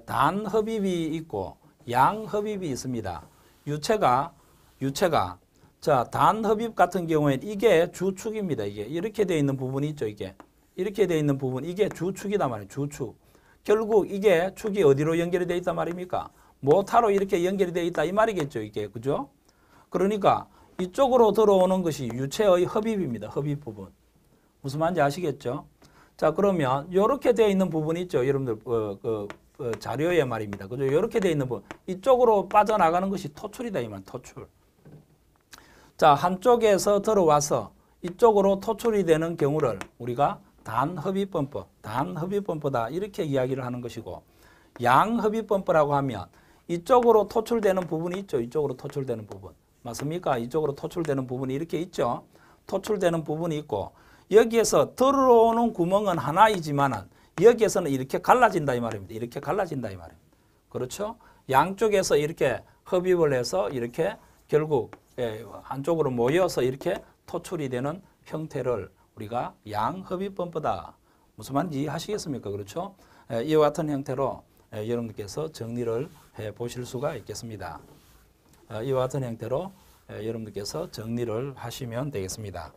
단 흡입이 있고 양흡입이 있습니다. 유체가 유체가 자 단흡입 같은 경우에는 이게 주축입니다. 이게 이렇게 되어 있는 부분이 있죠. 이게 이렇게 되어 있는 부분 이게 주축이다 말이에요. 주축. 결국 이게 축이 어디로 연결이 되어 있단 말입니까? 모타로 이렇게 연결이 되어 있다 이 말이겠죠. 이게 그죠? 그러니까 이쪽으로 들어오는 것이 유체의 흡입입니다. 흡입 부분. 무슨 말인지 아시겠죠? 자 그러면 이렇게 되어 있는 부분이 있죠. 여러분들 어, 그 어, 자료에 말입니다. 그죠? 이렇게 돼 있는 부분 이쪽으로 빠져나가는 것이 토출이다 이만 토출. 자 한쪽에서 들어와서 이쪽으로 토출이 되는 경우를 우리가 단흡입범퍼단흡입범퍼다 이렇게 이야기를 하는 것이고 양흡입범퍼라고 하면 이쪽으로 토출되는 부분이 있죠. 이쪽으로 토출되는 부분. 맞습니까? 이쪽으로 토출되는 부분이 이렇게 있죠. 토출되는 부분이 있고 여기에서 들어오는 구멍은 하나이지만 은 여기에서는 이렇게 갈라진다 이 말입니다. 이렇게 갈라진다 이 말입니다. 그렇죠? 양쪽에서 이렇게 흡입을 해서 이렇게 결국 예, 한쪽으로 모여서 이렇게 토출이 되는 형태를 우리가 양흡입법보다 무슨 말인지 하시겠습니까? 그렇죠? 예, 이와 같은 형태로 예, 여러분께서 정리를 해 보실 수가 있겠습니다. 어, 이와 같은 형태로 여러분께서 정리를 하시면 되겠습니다.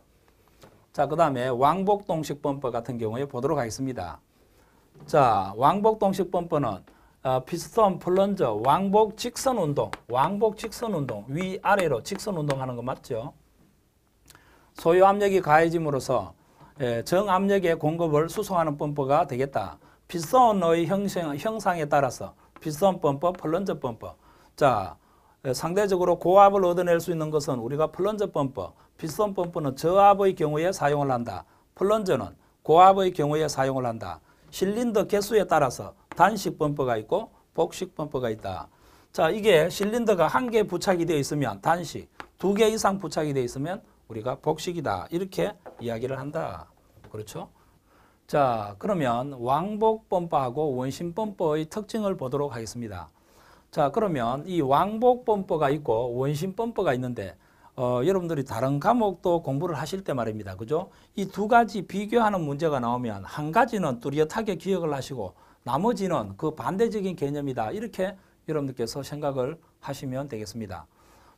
자, 그 다음에 왕복동식법법 같은 경우에 보도록 하겠습니다. 자, 왕복 동식 범퍼는 어, 피스톤, 플런저, 왕복 직선 운동, 왕복 직선 운동, 위아래로 직선 운동하는 거 맞죠? 소유 압력이 가해짐으로써 예, 정압력의 공급을 수송하는 펌프가 되겠다. 피스톤의 형성, 형상에 따라서 피스톤 펌프, 플런저 펌프. 자, 예, 상대적으로 고압을 얻어낼 수 있는 것은 우리가 플런저 펌프, 피스톤 펌프는 저압의 경우에 사용을 한다. 플런저는 고압의 경우에 사용을 한다. 실린더 개수에 따라서 단식 범퍼가 있고 복식 범퍼가 있다. 자, 이게 실린더가 한 개 부착이 되어 있으면 단식, 두 개 이상 부착이 되어 있으면 우리가 복식이다. 이렇게 이야기를 한다. 그렇죠? 자, 그러면 왕복 범퍼하고 원심 범퍼의 특징을 보도록 하겠습니다. 자, 그러면 이 왕복 범퍼가 있고 원심 범퍼가 있는데 어, 여러분들이 다른 과목도 공부를 하실 때 말입니다. 그죠? 이 두 가지 비교하는 문제가 나오면 한 가지는 뚜렷하게 기억을 하시고 나머지는 그 반대적인 개념이다. 이렇게 여러분들께서 생각을 하시면 되겠습니다.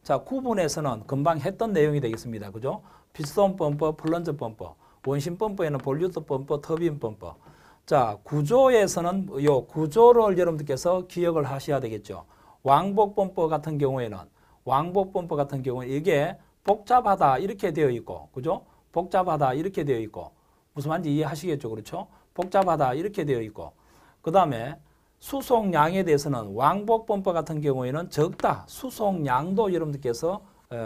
자, 구분에서는 금방 했던 내용이 되겠습니다. 그죠? 빗손 펌퍼, 플런저 펌퍼, 원심 펌퍼에는 볼류트 펌퍼, 터빈 펌퍼. 자, 구조에서는 요 구조를 여러분들께서 기억을 하셔야 되겠죠. 왕복 펌퍼 같은 경우에는 왕복분법 같은 경우는 이게 복잡하다 이렇게 되어 있고 그죠? 복잡하다 이렇게 되어 있고 무슨 말인지 이해하시겠죠? 그렇죠? 복잡하다 이렇게 되어 있고 그 다음에 수송량에 대해서는 왕복분법 같은 경우에는 적다 수송량도 여러분들께서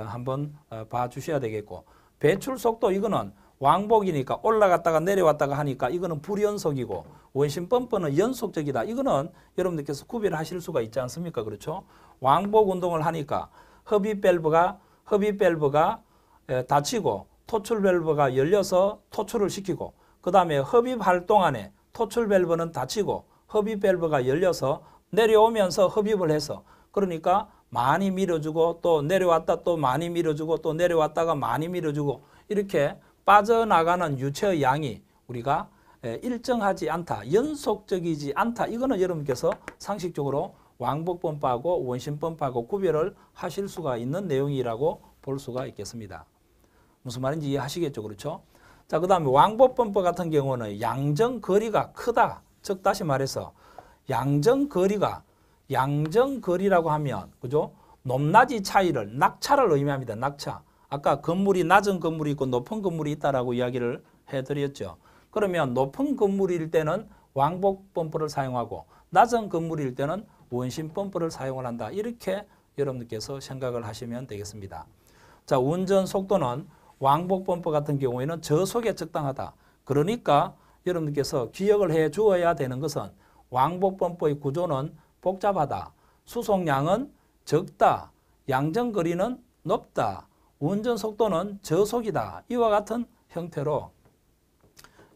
한번 어, 봐주셔야 되겠고 배출속도 이거는 왕복이니까 올라갔다가 내려왔다가 하니까 이거는 불연속이고 원심 펌프는 연속적이다. 이거는 여러분들께서 구별하실 수가 있지 않습니까? 그렇죠? 왕복 운동을 하니까 흡입 밸브가 흡입 밸브가 닫히고 토출 밸브가 열려서 토출을 시키고 그다음에 흡입할 동안에 토출 밸브는 닫히고 흡입 밸브가 열려서 내려오면서 흡입을 해서 그러니까 많이 밀어주고 또 내려왔다 또 많이 밀어주고 또 내려왔다가 많이 밀어주고 이렇게 빠져나가는 유체의 양이 우리가 일정하지 않다, 연속적이지 않다. 이거는 여러분께서 상식적으로 왕복 범파하고 원심 범파하고 구별을 하실 수가 있는 내용이라고 볼 수가 있겠습니다. 무슨 말인지 이해하시겠죠. 그렇죠? 자, 그 다음에 왕복 범파 같은 경우는 양정 거리가 크다. 즉 다시 말해서 양정 거리가 양정 거리라고 하면 그죠? 높낮이 차이를 낙차를 의미합니다. 낙차. 아까 건물이 낮은 건물이 있고 높은 건물이 있다라고 이야기를 해드렸죠. 그러면 높은 건물일 때는 왕복 범퍼를 사용하고 낮은 건물일 때는 무원심 펌프를 사용을 한다. 이렇게 여러분들께서 생각을 하시면 되겠습니다. 자, 운전 속도는 왕복 펌프 같은 경우에는 저속에 적당하다. 그러니까 여러분들께서 기억을 해 주어야 되는 것은 왕복 펌프의 구조는 복잡하다. 수속량은 적다. 양전거리는 높다. 운전 속도는 저속이다. 이와 같은 형태로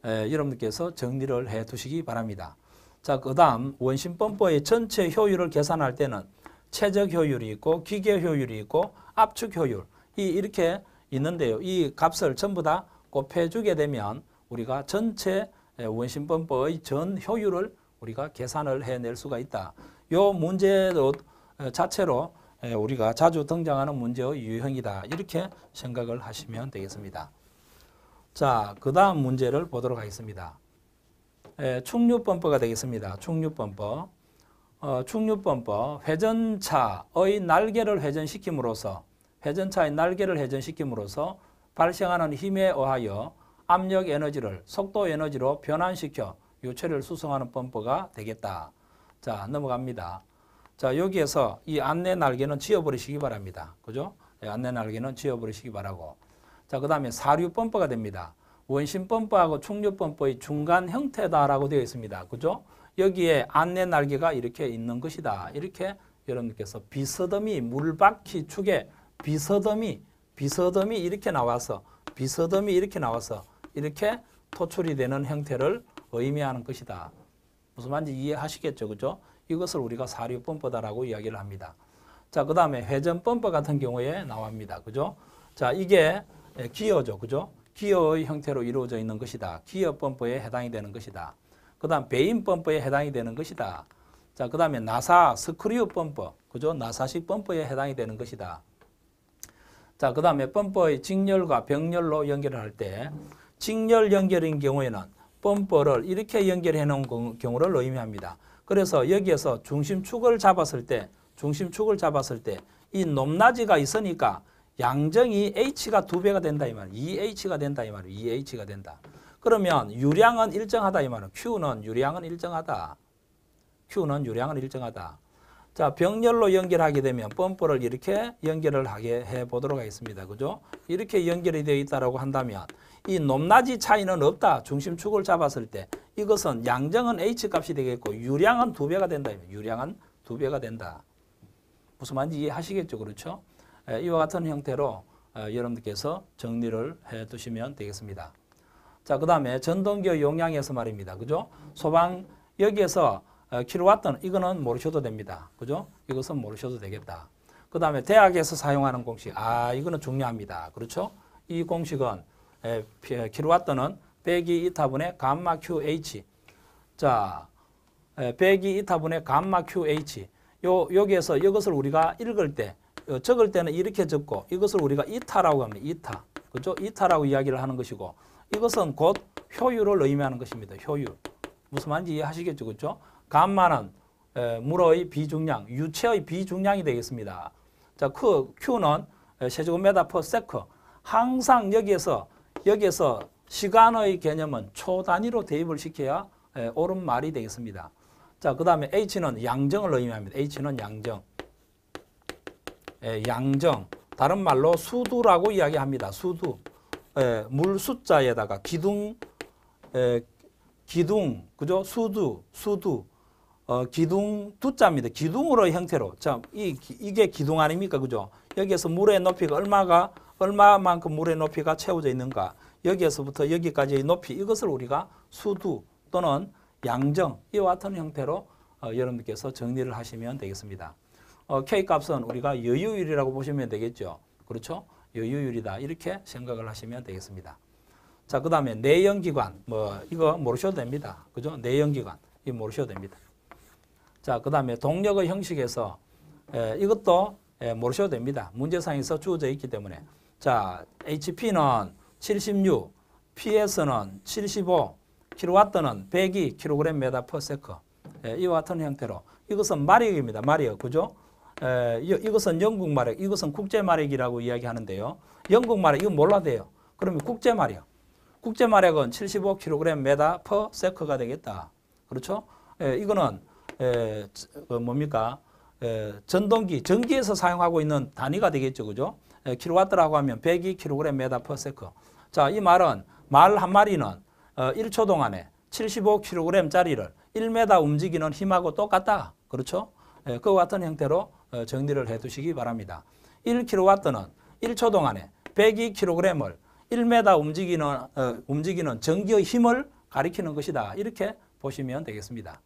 에, 여러분들께서 정리를 해 두시기 바랍니다. 자, 그 다음 원심펌퍼의 전체 효율을 계산할 때는 최적 효율이 있고 기계 효율이 있고 압축 효율 이 이렇게 있는데요. 이 값을 전부 다 곱해주게 되면 우리가 전체 원심펌퍼의 전 효율을 우리가 계산을 해낼 수가 있다. 이 문제도 어, 자체로 우리가 자주 등장하는 문제의 유형이다. 이렇게 생각을 하시면 되겠습니다. 자, 그 다음 문제를 보도록 하겠습니다. 예, 충류범퍼가 되겠습니다. 충류범퍼. 어, 충류범퍼 회전차의 날개를 회전시킴으로써 회전차의 날개를 회전시킴으로써 발생하는 힘에 의하여 압력 에너지를 속도 에너지로 변환시켜 유체를 수송하는 펌프가 되겠다. 자, 넘어갑니다. 자, 여기에서 이 안내 날개는 지워버리시기 바랍니다. 그죠? 예, 안내 날개는 지워버리시기 바라고. 자, 그 다음에 사류 펌프가 됩니다. 원심범프하고충류범프의 중간 형태다라고 되어 있습니다. 그죠? 여기에 안내 날개가 이렇게 있는 것이다. 이렇게 여러분께서 비서덤이 물바퀴 축에 비서덤이 비서덤이 이렇게 나와서 비서덤이 이렇게 나와서 이렇게 토출이 되는 형태를 의미하는 것이다. 무슨 말인지 이해하시겠죠? 그죠? 이것을 우리가 사류 펌프다라고 이야기를 합니다. 자, 그 다음에 회전 펌프 같은 경우에 나옵니다. 그죠? 자, 이게 기어죠. 그죠? 기어의 형태로 이루어져 있는 것이다. 기어 펌프에 해당이 되는 것이다. 그 다음 베인 펌프에 해당이 되는 것이다. 자, 그 다음에 나사 스크류 펌프, 그죠? 나사식 펌프에 해당이 되는 것이다. 자, 그 다음에 펌프의 직렬과 병렬로 연결을 할 때 직렬 연결인 경우에는 펌프를 이렇게 연결해 놓은 경우를 의미합니다. 그래서 여기에서 중심축을 잡았을 때 중심축을 잡았을 때 이 높낮이가 있으니까 양정이 H가 두배가 된다 이 말이에요. 2H가 된다 이 말이에요. 2H가 된다. 그러면 유량은 일정하다 이 말은 Q는 유량은 일정하다. Q는 유량은 일정하다. 자, 병렬로 연결하게 되면 펌프를 이렇게 연결을 하게 해 보도록 하겠습니다. 그죠? 이렇게 연결이 되어 있다라고 한다면 이 높낮이 차이는 없다. 중심축을 잡았을 때 이것은 양정은 h 값이 되겠고 유량은 두 배가 된다. 유량은 두 배가 된다. 무슨 말인지 이해하시겠죠? 그렇죠? 예, 이와 같은 형태로 어, 여러분들께서 정리를 해 두시면 되겠습니다. 자, 그 다음에 전동기의 용량에서 말입니다. 그죠? 소방, 여기에서 어, 킬로와트는 이거는 모르셔도 됩니다. 그죠? 이것은 모르셔도 되겠다. 그 다음에 대학에서 사용하는 공식. 아, 이거는 중요합니다. 그렇죠? 이 공식은 예, 어, 킬로와트는 빼기 이타분의 감마 QH. 자, 빼기 예, 이타분의 감마 QH. 요, 여기에서 이것을 우리가 읽을 때 어, 적을 때는 이렇게 적고 이것을 우리가 이타라고 합니다. 이타. 그죠? 이타라고 이야기를 하는 것이고 이것은 곧 효율을 의미하는 것입니다. 효율. 무슨 말인지 이해하시겠죠? 그죠? 감마는 물의 비중량, 유체의 비중량이 되겠습니다. 자, 그 Q는 세제곱메다퍼 세크. 항상 여기에서 여기에서 시간의 개념은 초 단위로 대입을 시켜야 옳은 말이 되겠습니다. 자, 그 다음에 H는 양정을 의미합니다. H는 양정. 예, 양정, 다른 말로 수두라고 이야기합니다. 수두. 예, 물 숫자에다가 기둥, 예, 기둥, 그죠? 수두, 수두. 어, 기둥 두자입니다. 기둥으로 형태로. 자, 이, 이게 기둥 아닙니까? 그죠? 여기에서 물의 높이가 얼마가, 얼마만큼 물의 높이가 채워져 있는가. 여기에서부터 여기까지의 높이 이것을 우리가 수두 또는 양정 이와 같은 형태로 어, 여러분께서 정리를 하시면 되겠습니다. 어, K값은 우리가 여유율이라고 보시면 되겠죠. 그렇죠? 여유율이다. 이렇게 생각을 하시면 되겠습니다. 자, 그 다음에 내연기관. 뭐, 이거 모르셔도 됩니다. 그죠? 내연기관. 이거 모르셔도 됩니다. 자, 그 다음에 동력의 형식에서 에, 이것도 에, 모르셔도 됩니다. 문제상에서 주어져 있기 때문에. 자, HP는 76, PS는 75, k w 는102 k g m s 메 이와 같은 형태로 이것은 마력입니다. 마력. 그죠? 에, 예, 이것은 영국 말액, 이것은 국제 말액이라고 이야기하는데요. 영국 말액 이거 몰라도 돼요. 그러면 국제 말이요. 국제 말액은 75kg per 세크가 되겠다. 그렇죠? 에, 예, 이거는 에, 예, 그 뭡니까? 에, 전동기, 전기에서 사용하고 있는 단위가 되겠죠. 그죠? 에, 킬로와트라고 하면 102kg per 세크. 자, 이 말은 말 한 마리는 어, 1초 동안에 75kg짜리를 1m 움직이는 힘하고 똑같다. 그렇죠? 에, 그와 같은 형태로 어, 정리를 해두시기 바랍니다. 1kW는 1초 동안에 102kg을 1m 움직이는, 어, 움직이는 전기의 힘을 가리키는 것이다. 이렇게 보시면 되겠습니다.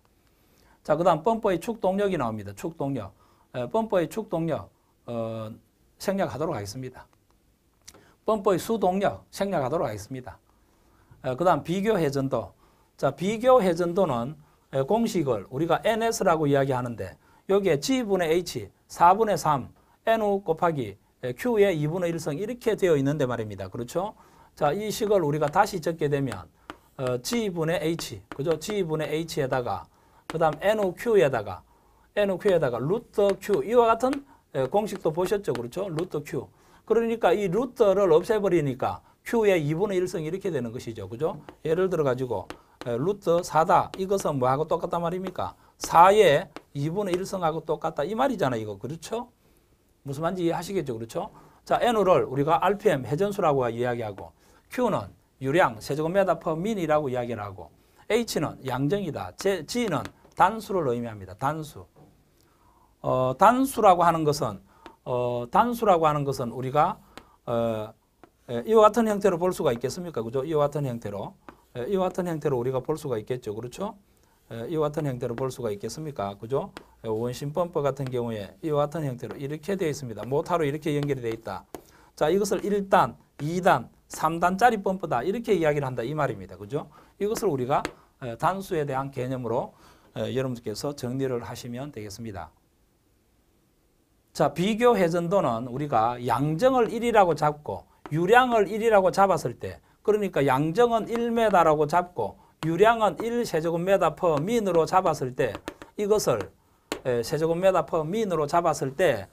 자, 그 다음 펌퍼의 축동력이 나옵니다. 축동력. 에, 어, 펌퍼의 축동력 어, 생략하도록 하겠습니다. 펌퍼의 수동력 생략하도록 하겠습니다. 어, 그 다음 비교회전도. 자, 비교회전도는 공식을 우리가 NS라고 이야기하는데 여기에 G분의 H, 4분의 3, N5 곱하기 Q의 2분의 1성 이렇게 되어 있는데 말입니다. 그렇죠? 자, 이 식을 우리가 다시 적게 되면 어, G분의 H, 그죠? G분의 H에다가 그 다음 n q 에다가 n q 에다가 루트 Q 이와 같은 예, 공식도 보셨죠? 그렇죠? 루트 Q 그러니까 이 루트를 없애버리니까 Q의 2분의 1성 이렇게 되는 것이죠. 그죠? 예를 들어 가지고 예, 루트 4다 이것은 뭐하고 똑같단 말입니까? 4의 2분의 1성하고 똑같다. 이 말이잖아, 이거. 그렇죠? 무슨 말인지 이해하시겠죠? 그렇죠? 자, n 을 우리가 RPM 회전수라고 이야기하고 Q는 유량 세제곱미터 퍼 민이라고 이야기를 하고 H는 양정이다. G는 단수를 의미합니다. 단수. 어, 단수라고 하는 것은 어, 단수라고 하는 것은 우리가 어, 이와 같은 형태로 볼 수가 있겠습니까? 그죠? 이와 같은 형태로 이와 같은 형태로 우리가 볼 수가 있겠죠. 그렇죠? 이와 같은 형태로 볼 수가 있겠습니까? 그죠? 원심 펌프 같은 경우에 이와 같은 형태로 이렇게 되어 있습니다. 모터로 이렇게 연결이 되어 있다. 자, 이것을 1단, 2단, 3단짜리 펌프다. 이렇게 이야기를 한다. 이 말입니다. 그죠? 이것을 우리가 단수에 대한 개념으로 여러분께서 정리를 하시면 되겠습니다. 자, 비교 회전도는 우리가 양정을 1이라고 잡고 유량을 1이라고 잡았을 때 그러니까 양정은 1m라고 잡고 유량은 1세제곱미터 퍼 민으로 잡았을 때 이것을 세제곱미터 퍼 민으로 잡았을 때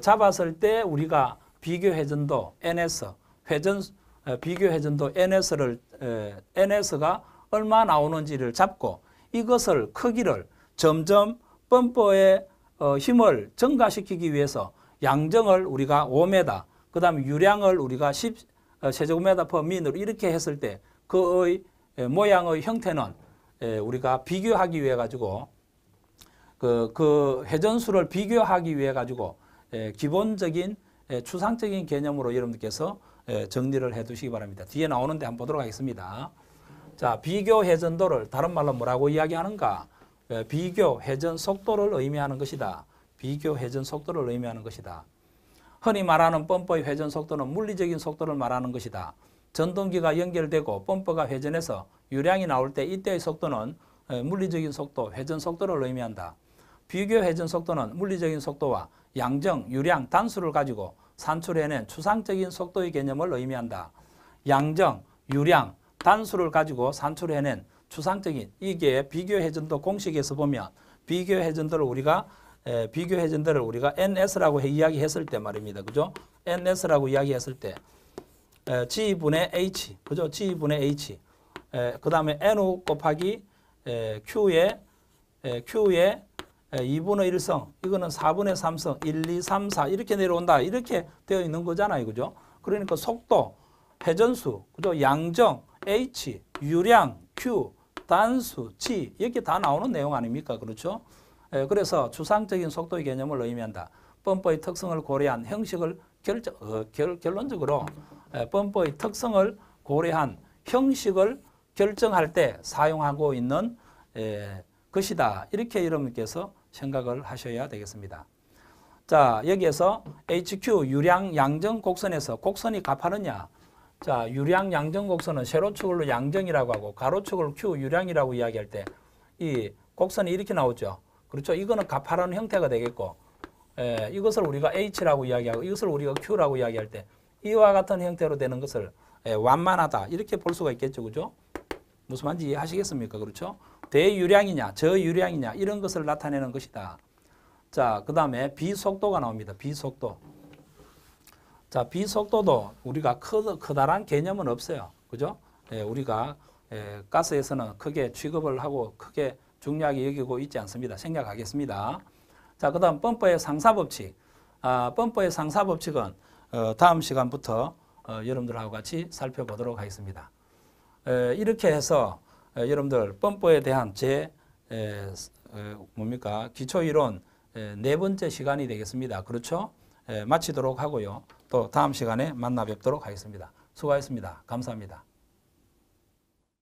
잡았을 때 우리가 비교회전도 NS 회전 비교회전도 NS를 NS가 얼마 나오는지를 잡고 이것을 크기를 점점 펌퍼의 어, 힘을 증가시키기 위해서 양정을 우리가 5m, 그 다음에 유량을 우리가 10 어, 세제곱미터 퍼 민으로 이렇게 했을 때 그의 예, 모양의 형태는 예, 우리가 비교하기 위해 가지고 그, 그 회전수를 비교하기 위해 가지고 예, 기본적인 추상적인 개념으로 여러분들께서 정리를 해 두시기 바랍니다. 뒤에 나오는데 한번 보도록 하겠습니다. 자, 비교 회전도를 다른 말로 뭐라고 이야기하는가? 비교 회전 속도를 의미하는 것이다. 비교 회전 속도를 의미하는 것이다. 흔히 말하는 펌퍼의 회전 속도는 물리적인 속도를 말하는 것이다. 전동기가 연결되고 펌프가 회전해서 유량이 나올 때 이때의 속도는 어, 물리적인 속도, 회전 속도를 의미한다. 비교 회전 속도는 물리적인 속도와 양정, 유량, 단수를 가지고 산출해낸 추상적인 속도의 개념을 의미한다. 양정, 유량, 단수를 가지고 산출해낸 추상적인 이게 비교 회전도 공식에서 보면 비교 회전도를 우리가 에, 비교 회전도를 우리가 ns라고 이야기했을 때 말입니다. 그죠? ns라고 이야기했을 때 에, G분의 H, 그죠? G분의 H. 그 다음에 N5 곱하기 에, Q의, 에, Q의 에, 2분의 1성, 이거는 4분의 3성, 1, 2, 3, 4 이렇게 내려온다. 이렇게 되어 있는 거잖아요. 그죠? 그러니까 속도, 회전수, 그죠? 양정, H, 유량, Q, 단수, G 이렇게 다 나오는 내용 아닙니까? 그렇죠? 에, 그래서 추상적인 속도의 개념을 의미한다. 펌프의 특성을 고려한 형식을 결정, 어, 결, 론적으로 펌퍼의 특성을 고려한 형식을 결정할 때 사용하고 있는 것이다. 이렇게 여러분께서 생각을 하셔야 되겠습니다. 자 여기에서 HQ 유량 양정 곡선에서 곡선이 값하느냐 자 유량 양정 곡선은 세로축을 양정이라고 하고 가로축을 Q 유량이라고 이야기할 때 이 곡선이 이렇게 나오죠 그렇죠 이거는 값하라는 형태가 되겠고 에, 이것을 우리가 H라고 이야기하고 이것을 우리가 Q라고 이야기할 때 이와 같은 형태로 되는 것을 예, 완만하다 이렇게 볼 수가 있겠죠. 그죠? 무슨 말인지 이해하시겠습니까? 그렇죠? 대유량이냐 저유량이냐 이런 것을 나타내는 것이다. 자, 그 다음에 비속도가 나옵니다. 비속도. 자, 비속도도 우리가 크, 커다란 개념은 없어요. 그죠? 예, 우리가 예, 가스에서는 크게 취급을 하고 크게 중요하게 여기고 있지 않습니다. 생략하겠습니다. 자, 그 다음 펌퍼의 상사법칙. 아, 펌퍼의 상사법칙은 어, 다음 시간부터 어, 여러분들하고 같이 살펴보도록 하겠습니다. 이렇게 해서 여러분들 뻔뽀에 대한 제 뭡니까 기초이론 네 번째 시간이 되겠습니다. 그렇죠? 마치도록 하고요. 또 다음 시간에 만나 뵙도록 하겠습니다. 수고하셨습니다. 감사합니다.